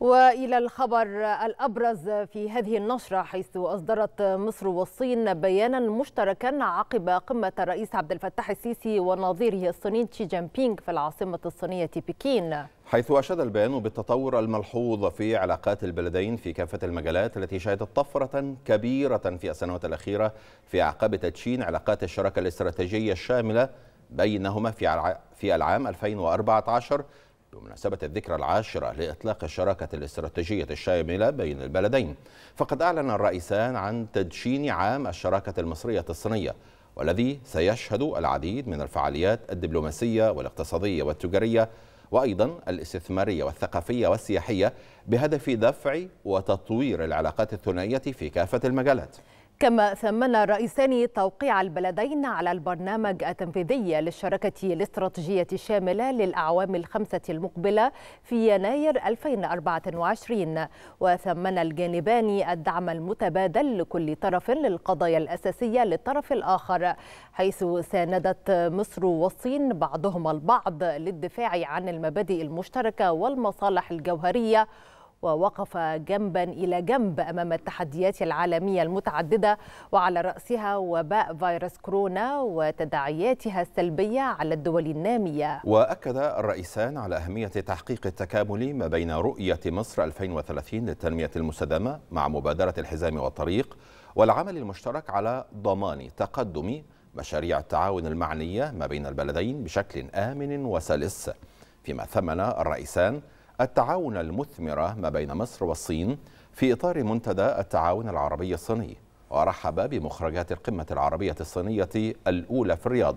والى الخبر الابرز في هذه النشره حيث اصدرت مصر والصين بيانا مشتركا عقب قمه الرئيس عبد الفتاح السيسي ونظيره الصيني شي جين بينغ في العاصمه الصينيه بكين. حيث أشاد البيان بالتطور الملحوظ في علاقات البلدين في كافة المجالات التي شهدت طفرة كبيرة في السنوات الأخيرة في أعقاب تدشين علاقات الشراكة الاستراتيجية الشاملة بينهما في في العام 2014 بمناسبة الذكرى العاشرة لإطلاق الشراكة الاستراتيجية الشاملة بين البلدين فقد أعلن الرئيسان عن تدشين عام الشراكة المصرية الصينية والذي سيشهد العديد من الفعاليات الدبلوماسية والاقتصادية والتجارية وأيضا الاستثمارية والثقافية والسياحية بهدف دفع وتطوير العلاقات الثنائية في كافة المجالات كما ثمن الرئيسان توقيع البلدين على البرنامج التنفيذي للشراكة الاستراتيجية الشاملة للأعوام الخمسة المقبلة في يناير 2024 وثمن الجانبان الدعم المتبادل لكل طرف للقضايا الأساسية للطرف الآخر حيث ساندت مصر والصين بعضهما البعض للدفاع عن المبادئ المشتركة والمصالح الجوهرية ووقف جنبا إلى جنب أمام التحديات العالمية المتعددة وعلى رأسها وباء فيروس كورونا وتداعياتها السلبية على الدول النامية وأكد الرئيسان على أهمية تحقيق التكامل ما بين رؤية مصر 2030 للتنمية المستدامة مع مبادرة الحزام والطريق والعمل المشترك على ضمان تقدم مشاريع التعاون المعنية ما بين البلدين بشكل آمن وسلس فيما ثمن الرئيسان التعاون المثمرة ما بين مصر والصين في إطار منتدى التعاون العربي الصيني ورحب بمخرجات القمة العربية الصينية الأولى في الرياض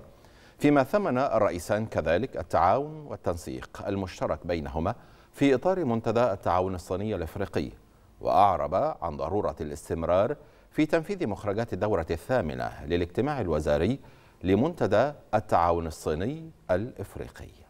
فيما ثمن الرئيسان كذلك التعاون والتنسيق المشترك بينهما في إطار منتدى التعاون الصيني الإفريقي وأعرب عن ضرورة الاستمرار في تنفيذ مخرجات الدورة الثامنة للاجتماع الوزاري لمنتدى التعاون الصيني الإفريقي